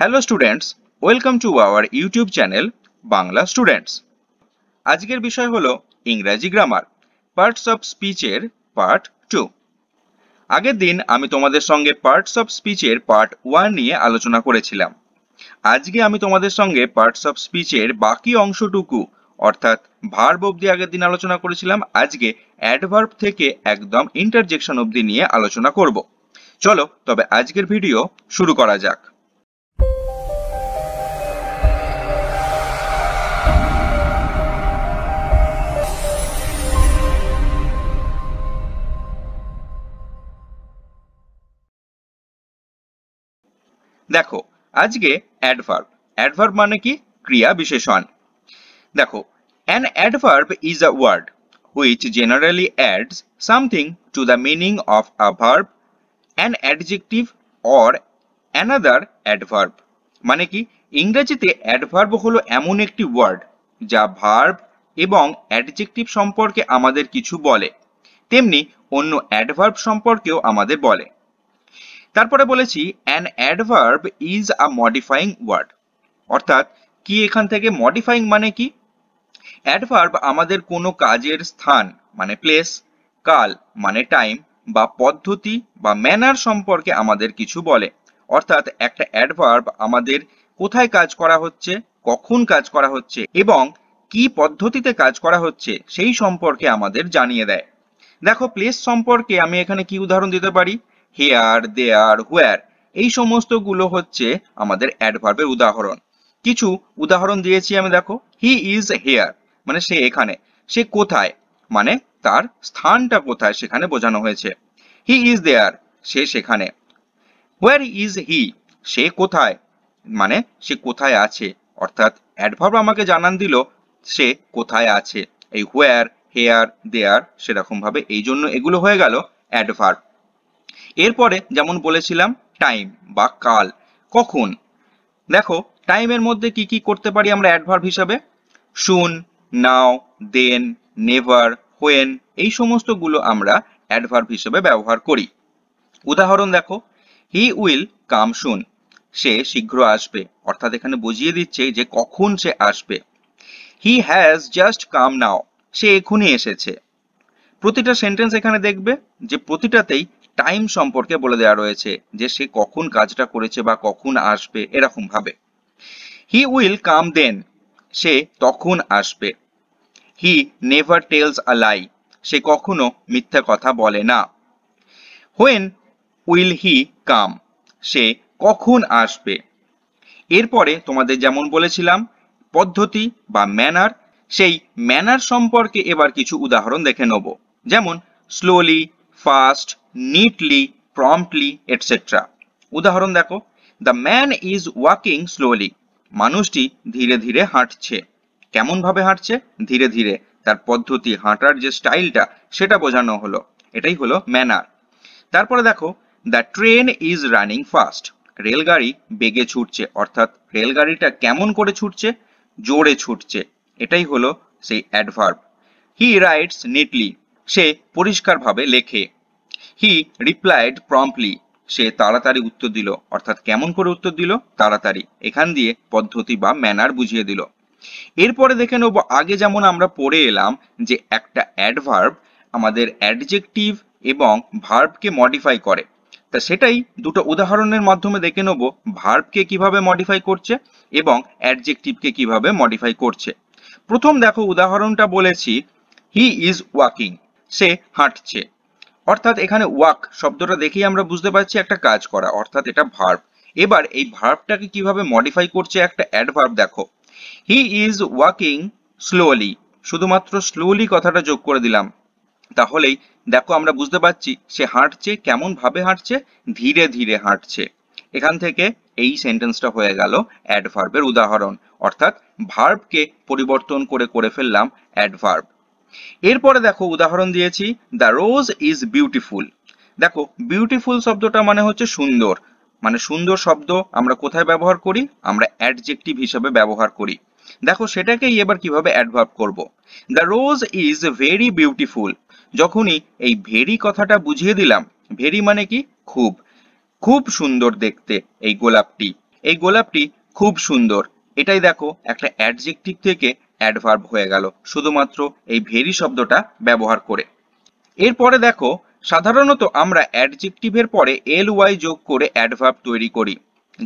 hello students welcome to our YouTube channel Bangla students আজকের বিষয় হলো ইংরাজি গ্রামার পার্টস অফ স্পিচের পার্ট টু আগের দিন আমি তোমাদের সঙ্গে পার্টস অফ স্পিচের পার্ট ওয়ান নিয়ে আলোচনা করেছিলাম আজকে আমি তোমাদের সঙ্গে পার্টস অফ স্পিচের বাকি অংশটুকু অর্থাৎ ভার্ব অবধি আগের দিন আলোচনা করেছিলাম আজকে অ্যাডভার্ব থেকে একদম ইন্টারজেকশন অবধি নিয়ে আলোচনা করব চলো তবে আজকের ভিডিও শুরু করা যাক দেখো আজকে অ্যাডভার্ব অ্যাডভার্ব মানে কি ক্রিয়া বিশেষণ দেখো an adverb is a word which generally adds something to the meaning of a verb an adjective or another adverb মানে কি ইংরেজিতে অ্যাডভার্ব হলো এমন একটি ওয়ার্ড যা ভার্ব এবং অ্যাডজেক্টিভ সম্পর্কে আমাদের কিছু বলে তেমনি অন্য অ্যাডভার্ব সম্পর্কেও আমাদের বলে তারপরে বলেছি an adverb is a modifying word অর্থাৎ কি এখান থেকে মডিফাইং মানে কি অ্যাডভার্ব আমাদের কোনো কাজের স্থান মানে প্লেস কাল মানে টাইম বা পদ্ধতি বা ম্যানার সম্পর্কে আমাদের কিছু বলে অর্থাৎ একটা অ্যাডভার্ব আমাদের কোথায় কাজ করা হচ্ছে কখন কাজ করা হচ্ছে এবং কি পদ্ধতিতে কাজ করা হচ্ছে সেই সম্পর্কে আমাদের জানিয়ে দেয় দেখো প্লেস সম্পর্কে আমি এখানে কি উদাহরণ দিতে পারি হেয়ার দেয়ার হোয়ার এই সমস্তগুলো হচ্ছে আমাদের অ্যাডভার্বের উদাহরণ কিছু উদাহরণ দিয়েছি আমি দেখো হি ইজ হেয়ার মানে সে এখানে সে কোথায় মানে তার স্থানটা কোথায় সেখানে বোঝানো হয়েছে হি ইজ দেয়ার সে সেখানে হোয়ার ইজ হি সে কোথায় মানে সে কোথায় আছে অর্থাৎ অ্যাডভার্ব আমাকে জানান দিল সে কোথায় আছে এই হোয়ার হেয়ার দেয়ার সেরকম ভাবে এই জন্য এগুলো হয়ে গেল অ্যাডভার্ব এরপরে যেমন বলেছিলাম টাইম বা কাল কখন দেখো টাইমের মধ্যে কি কি করতে পারি আমরা অ্যাডভার্ভ হিসাবে শুন নাও দেন নেভার হোয়েন এই সমস্তগুলো আমরা অ্যাডভার্ভ হিসেবে ব্যবহার করি উদাহরণ দেখো হি উইল কাম শুন সে শীঘ্র আসবে অর্থাৎ এখানে বুঝিয়ে দিচ্ছে যে কখন সে আসবে হি হ্যাজ জাস্ট কাম নাও সে এখনই এসেছে প্রতিটা সেন্টেন্স এখানে দেখবে যে প্রতিটাতেই টাইম সম্পর্কে বলে দেওয়া রয়েছে যে সে কখন কাজটা করেছে বা কখন আসবে এরকম ভাবে হি উইল কাম দেন সে তখন আসবে হি নেভার টেলস আ লাই সে কখনো মিথ্যা কথা বলে না হোয়েন উইল হি কাম সে কখন আসবে এরপরে তোমাদের যেমন বলেছিলাম পদ্ধতি বা ম্যানার সেই ম্যানার সম্পর্কে এবার কিছু উদাহরণ দেখে নেব যেমন slowly fast neatly promptly etcetera উদাহরণ দেখো the man is walking slowly মানুষটি ধীরে ধীরে হাঁটছে কেমন ভাবে হাঁটছে ধীরে ধীরে তার পদ্ধতি হাঁটার যে স্টাইলটা সেটা বোঝানো হলো এটাই হলো ম্যানার তারপরে দেখো the train is running fast রেলগাড়ি বেগে ছুটছে অর্থাৎ রেলগাড়িটা কেমন করে ছুটছে জোরে ছুটছে এটাই হলো সেই অ্যাডভার্ব হি রাইটস নিটলি সে পরিষ্কারভাবে লেখে হি রিপ্লাইড প্রম্পলি সে তাড়াতাড়ি উত্তর দিল অর্থাৎ কেমন করে উত্তর দিল তাড়াতাড়ি এখান দিয়ে পদ্ধতি বা ম্যানার বুঝিয়ে দিল এরপরে দেখে নেব আগে যেমন আমরা পড়ে এলাম যে একটা অ্যাডভার্ব আমাদের অ্যাডজেক্টিভ এবং ভার্বকে মডিফাই করে তা সেটাই দুটো উদাহরণের মাধ্যমে দেখে নেব ভার্বকে কিভাবে মডিফাই করছে এবং অ্যাডজেক্টিভকে কিভাবে মডিফাই করছে প্রথম দেখো উদাহরণটা বলেছি হি ইজ ওয়াকিং সে হাঁটছে অর্থাৎ এখানে ওয়াক শব্দটা দেখেই আমরা বুঝতে পারছি একটা কাজ করা অর্থাৎ এটা ভার্ব এবার এই ভার্বটাকে কিভাবে মডিফাই করছে একটা অ্যাডভার্ব দেখো হি ইজ ওয়াকিং স্লোলি শুধুমাত্র স্লোলি কথাটা যোগ করে দিলাম তাহলেই দেখো আমরা বুঝতে পারছি সে হাঁটছে কেমন ভাবে হাঁটছে ধীরে ধীরে হাঁটছে এখান থেকে এই সেন্টেন্সটা হয়ে গেল অ্যাডভার্বের উদাহরণ অর্থাৎ ভার্বকে পরিবর্তন করে করে ফেললাম অ্যাডভার্ব এরপরে দেখো উদাহরণ দিয়েছি দ্য রোজ ইজ বিউটিফুল দেখো বিউটিফুল শব্দটা মানে হচ্ছে সুন্দর মানে সুন্দর শব্দ আমরা কোথায় ব্যবহার করি আমরা অ্যাডজেক্টিভ হিসেবে ব্যবহার করি দেখো সেটাকেই এবার কিভাবে অ্যাডভার্ব করব the rose is very beautiful যখনই এই ভেরি কথাটা বুঝিয়ে দিলাম ভেরি মানে কি খুব খুব সুন্দর দেখতে এই গোলাপটি এই গোলাপটি খুব সুন্দর এটাই দেখো একটা অ্যাডজেক্টিভ থেকে অ্যাডভার্ব হয়ে গেল শুধুমাত্র এই ভেরি শব্দটা ব্যবহার করে এরপরে দেখো সাধারণত আমরা অ্যাডজেক্টিভের পরে এল ওয়াই যোগ করে অ্যাডভার্ব তৈরি করি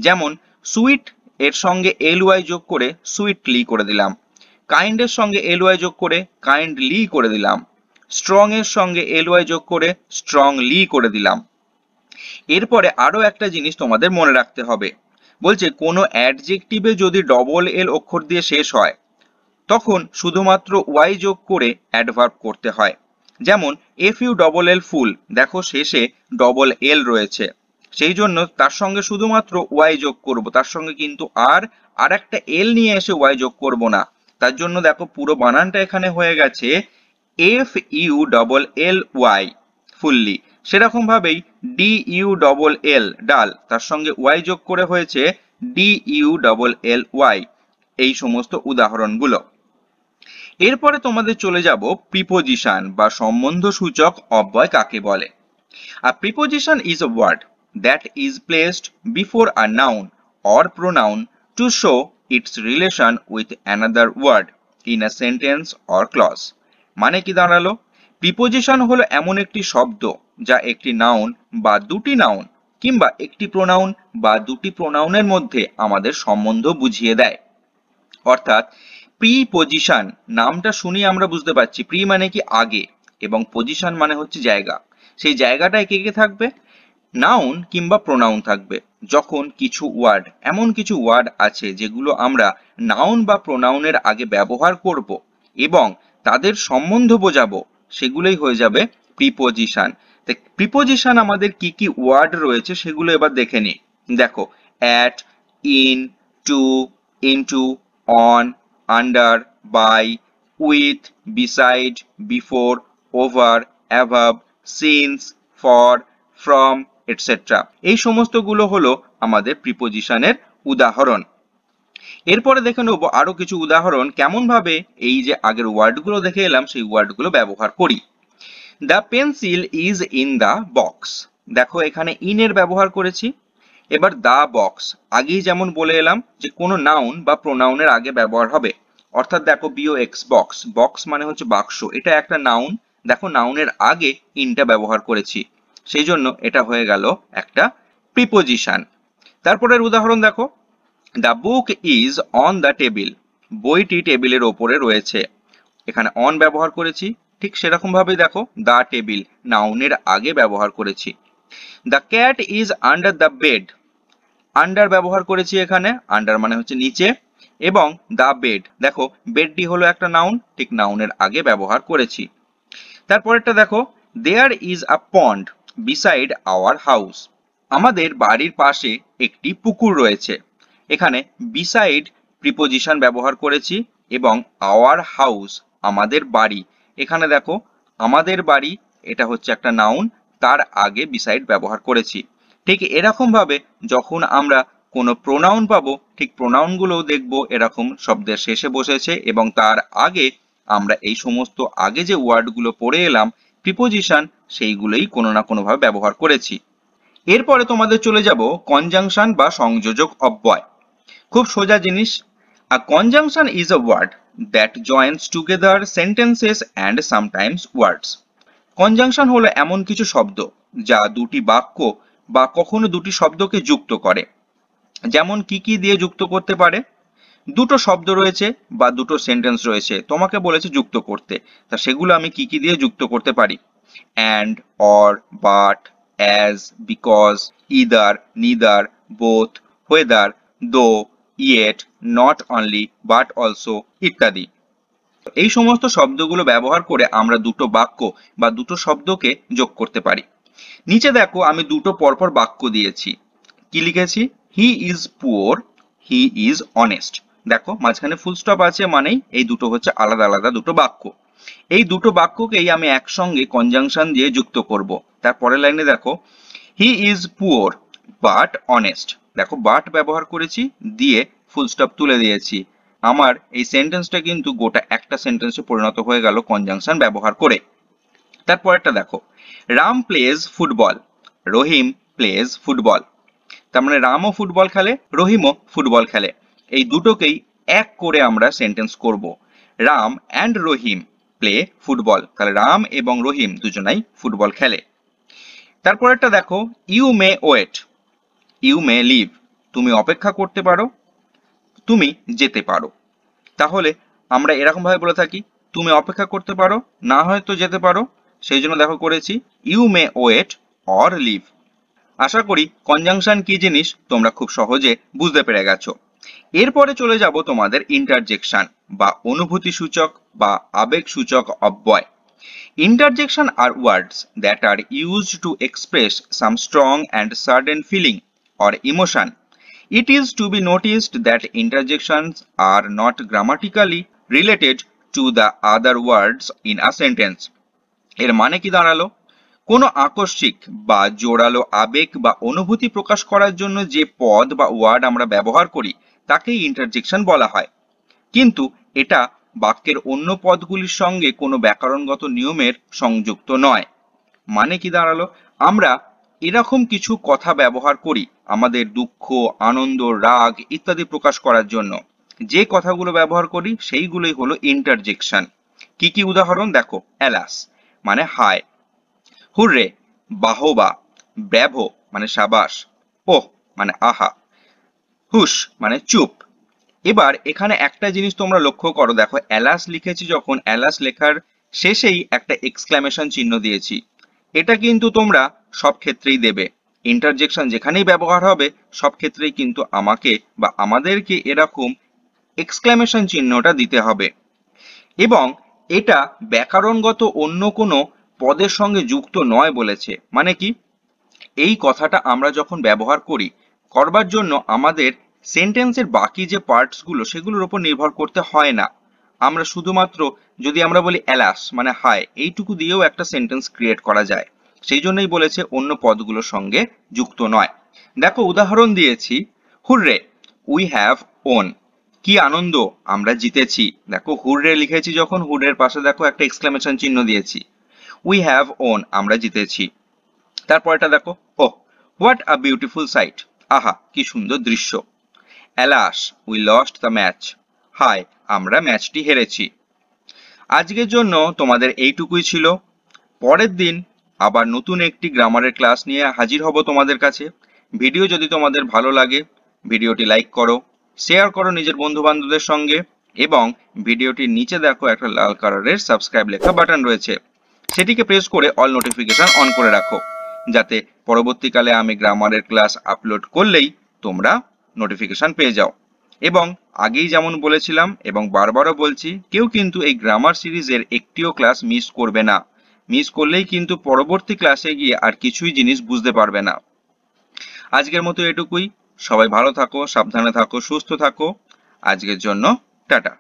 যেমন সুইট এর সঙ্গে এল ওয়াই যোগ করে সুইটলি করে দিলাম কাইন্ডের সঙ্গে এল ওয়াই যোগ করে কাইন্ডলি করে দিলাম স্ট্রং এর সঙ্গে এল ওয়াই যোগ করে স্ট্রংলি করে দিলাম এরপরে আরো একটা জিনিস তোমাদের মনে রাখতে হবে বলছে কোনো অ্যাডজেক্টিভে যদি ডবল এল অক্ষর দিয়ে শেষ হয় তখন শুধুমাত্র ওয়াই যোগ করে অ্যাডভার্ব করতে হয় যেমন F U double L full দেখো শেষে ডবল এল রয়েছে সেই জন্য তার সঙ্গে শুধুমাত্র ওয়াই যোগ করব তার সঙ্গে কিন্তু আর আর একটা এল নিয়ে এসে ওয়াই যোগ করব না তার জন্য দেখো পুরো বানানটা এখানে হয়ে গেছে F U double L Y fully সেরকম ভাবেই ডি ইউ ডবল এল ডাল তার সঙ্গে ওয়াই যোগ করে হয়েছে D U double L Y এই সমস্ত উদাহরণগুলো এরপরে তোমাদের চলে যাব প্রিপোজিশন বা সম্বন্ধ সূচক অব্যয় কাকে বলে আর preposition is a word that is placed before a noun or pronoun to show its relation with another word in a sentence or clause মানে কি দাঁড়ালো প্রিপোজিশন হলো এমন একটি শব্দ যা একটি নাউন বা দুটি নাউন কিংবা একটি প্রোনাউন বা দুটি প্রোনাউনের মধ্যে আমাদের সম্বন্ধ বুঝিয়ে দেয় অর্থাৎ প্রি পজিশন নামটা শুনি আমরা বুঝতে পারছি প্রি মানে কি আগে এবং পজিশন মানে হচ্ছে জায়গা সেই জায়গাটা একে কে থাকবে নাউন কিংবা প্রোনাউন থাকবে যখন কিছু ওয়ার্ড এমন কিছু ওয়ার্ড আছে যেগুলো আমরা নাউন বা প্রোনাউনের আগে ব্যবহার করব এবং তাদের সম্বন্ধ বোঝাবো সেগুলোই হয়ে যাবে প্রিপোজিশন প্রিপোজিশন আমাদের কি কি ওয়ার্ড রয়েছে সেগুলো এবার দেখে নিই দেখো at in to in to on under, by, with, beside, before, over, above, since, for, from, etcetera এই সমস্তগুলো হলো আমাদের প্রিপোজিশনের উদাহরণ এরপরে দেখে নেব আরো কিছু উদাহরণ কেমনভাবে এই যে আগের ওয়ার্ডগুলো দেখে এলাম সেই ওয়ার্ডগুলো ব্যবহার করি the pencil is in the box দেখো এখানে ইন এর ব্যবহার করেছি এবার দা বক্স আগেই যেমন বলে এলাম যে কোনো নাউন বা প্রোনাউনের আগে ব্যবহার হবে অর্থাৎ দেখো বিও এক্স বক্স বক্স মানে হচ্ছে বাক্স এটা একটা নাউন দেখো নাউনের আগে ইনটা ব্যবহার করেছি সেই জন্য এটা হয়ে গেল একটা প্রিপোজিশন তারপরের উদাহরণ দেখো the book is on the table বইটি টেবিলের ওপরে রয়েছে এখানে অন ব্যবহার করেছি ঠিক সেরকম ভাবে দেখো দ্য টেবিল নাউনের আগে ব্যবহার করেছি the cat is under the bed under ব্যবহার করেছি এখানে আন্ডার মানে হচ্ছে নিচে এবং দা বেড দেখো বেডটি হলো একটা নাউন ঠিক নাউনের আগে ব্যবহার করেছি তারপরেরটা দেখো there is a pond beside our house আমাদের বাড়ির পাশে একটি পুকুর রয়েছে এখানে বিসাইড প্রিপোজিশন ব্যবহার করেছি এবং আওয়ার হাউস আমাদের বাড়ি এখানে দেখো আমাদের বাড়ি এটা হচ্ছে একটা নাউন তার আগে বিসাইড ব্যবহার করেছি ঠিক এরকমভাবে যখন আমরা কোনো প্রোনাউন পাবো ঠিক প্রোনাউনগুলোও দেখব এরকম শব্দের শেষে বসেছে এবং তার আগে আমরা এই সমস্ত আগে যে ওয়ার্ডগুলো পড়ে এলাম প্রিপোজিশন সেইগুলোই কোনো না কোনোভাবে ব্যবহার করেছি এরপরে তোমাদের চলে যাব কনজাংশন বা সংযোজক অব্যয় খুব সোজা জিনিস a conjunction is a word that joins together sentences and sometimes words conjunction হলো এমন কিছু শব্দ যা দুটি বাক্য বা কখনো দুটি শব্দকে যুক্ত করে যেমন কি কি দিয়ে যুক্ত করতে পারে দুটো শব্দ রয়েছে বা দুটো সেন্টেন্স রয়েছে তোমাকে বলেছে যুক্ত করতে তা সেগুলো আমি কি কি দিয়ে যুক্ত করতে পারি and or but as because either neither both whether though yet not only but also ইত্যাদি এই সমস্ত শব্দগুলো ব্যবহার করে আমরা দুটো বাক্য বা দুটো শব্দকে যোগ করতে পারি নিচে দেখো আমি দুটো পরপর বাক্য দিয়েছি কি লিখেছি he is poor he is honest দেখো মাঝখানে ফুল স্টপ আছে মানে এই দুটো হচ্ছে আলাদা আলাদা দুটো বাক্য এই দুটো বাক্যকেই আমি একসঙ্গে কনজাংশন দিয়ে যুক্ত করব তার লাইনে দেখো he is poor but honest দেখো বাট ব্যবহার করেছি দিয়ে ফুল স্টপ তুলে দিয়েছি আমার এই সেন্টেন্সটা কিন্তু গোটা একটা সেন্টেন্সে পরিণত হয়ে গেল কনজাংশন ব্যবহার করে তারপরেরটা দেখো Ram plays football Rahim plays football তার মানে রামও ফুটবল খেলে রহিমও ফুটবল খেলে এই দুটোকেই এক করে আমরা সেন্টেন্স করব Ram and Rahim play football তাহলে রাম এবং রহিম দুজনাই ফুটবল খেলে তারপরেরটা দেখো you may wait you may leave তুমি অপেক্ষা করতে পারো তুমি যেতে পারো তাহলে আমরা এরকমভাবে বলে থাকি তুমি অপেক্ষা করতে পারো না হয়তো যেতে পারো সেই জন্য দেখো করেছি you may wait or leave আশা করি কনজাংশন কি জিনিস তোমরা খুব সহজে বুঝতে পেরে গেছো এরপরে চলে যাব তোমাদের ইন্টারজেকশন বা অনুভূতি সূচক বা আবেগ সূচক অব্যয় interjection are words that are use to express some strong and certain feeling or emotion it is to be noticed that interjections are not grammatically related to the other words in a sentence এর মানে কি দাঁড়ালো কোনো আকস্মিক বা জোরালো আবেগ বা অনুভূতি প্রকাশ করার জন্য যে পদ বা ওয়ার্ড আমরা ব্যবহার করি তাকেই ইন্টারজেকশন বলা হয় কিন্তু এটা বাক্যের অন্য পদগুলির সঙ্গে কোনো ব্যাকরণগত নিয়মের সংযুক্ত নয় মানে কি দাঁড়ালো আমরা এরকম কিছু কথা ব্যবহার করি আমাদের দুঃখ আনন্দ রাগ ইত্যাদি প্রকাশ করার জন্য যে কথাগুলো ব্যবহার করি সেইগুলোই হলো ইন্টারজেকশন কি কি উদাহরণ দেখো এলাস মানে হায় হুররে বাহবা ব্র্যাভো মানে সাবাস ওহ মানে আহা হুশ মানে চুপ এবার এখানে একটা জিনিস তোমরা লক্ষ্য করো দেখো অ্যালাস লিখেছি যখন অ্যালাস লেখার শেষেই একটা এক্সক্লামেশন চিহ্ন দিয়েছি এটা কিন্তু তোমরা সব ক্ষেত্রেই দেবে ইন্টারজেকশন যেখানেই ব্যবহার হবে সব ক্ষেত্রেই কিন্তু আমাকে বা আমাদেরকে এরকম এক্সক্লামেশন চিহ্নটা দিতে হবে এবং এটা ব্যাকরণগত অন্য কোনো পদের সঙ্গে যুক্ত নয় বলেছে মানে কি এই কথাটা আমরা যখন ব্যবহার করি করবার জন্য আমাদের সেন্টেন্সের বাকি যে পার্টসগুলো সেগুলোর উপর নির্ভর করতে হয় না আমরা শুধুমাত্র যদি আমরা বলি অ্যালাস মানে হায় এইটুকু দিয়েও একটা সেন্টেন্স ক্রিয়েট করা যায় সেই জন্যই বলেছে অন্য পদগুলোর সঙ্গে যুক্ত নয় দেখো উদাহরণ দিয়েছি হুররে উই হ্যাভ ওন কি আনন্দ আমরা জিতেছি দেখো হুররে লিখেছি যখন হুরের পাশে দেখো একটা এক্সক্লামেশন চিহ্ন দিয়েছি উই হ্যাভ ওন আমরা জিতেছি তারপরেটা দেখো oh what a beautiful sight আহা কি সুন্দর দৃশ্য alas we lost the match হায় আমরা ম্যাচটি হেরেছি আজকের জন্য তোমাদের এইটুকুই ছিল পরের দিন আবার নতুন একটি গ্রামারের ক্লাস নিয়ে হাজির হব তোমাদের কাছে ভিডিও যদি তোমাদের ভালো লাগে ভিডিওটি লাইক করো শেয়ার করো নিজের বন্ধু বান্ধবদের সঙ্গে এবং ভিডিওটির নিচে দেখো একটা লাল কালারের সাবস্ক্রাইব লেখা বাটন রয়েছে সেটিকে প্রেস করে অল নোটিফিকেশন অন করে রাখো যাতে পরবর্তীকালে আমি গ্রামারের ক্লাস আপলোড করলেই তোমরা নোটিফিকেশন পেয়ে যাও এবং আগেই যেমন বলেছিলাম এবং বারবারও বলছি কেউ কিন্তু এই গ্রামার সিরিজের একটিও ক্লাস মিস করবে না মিস করলেই কিন্তু পরবর্তী ক্লাসে গিয়ে আর কিছুই জিনিস বুঝতে পারবে না আজকের মতো এটুকুই সবাই ভালো থাকো সাবধানে থাকো সুস্থ থাকো আজকের জন্য টাটা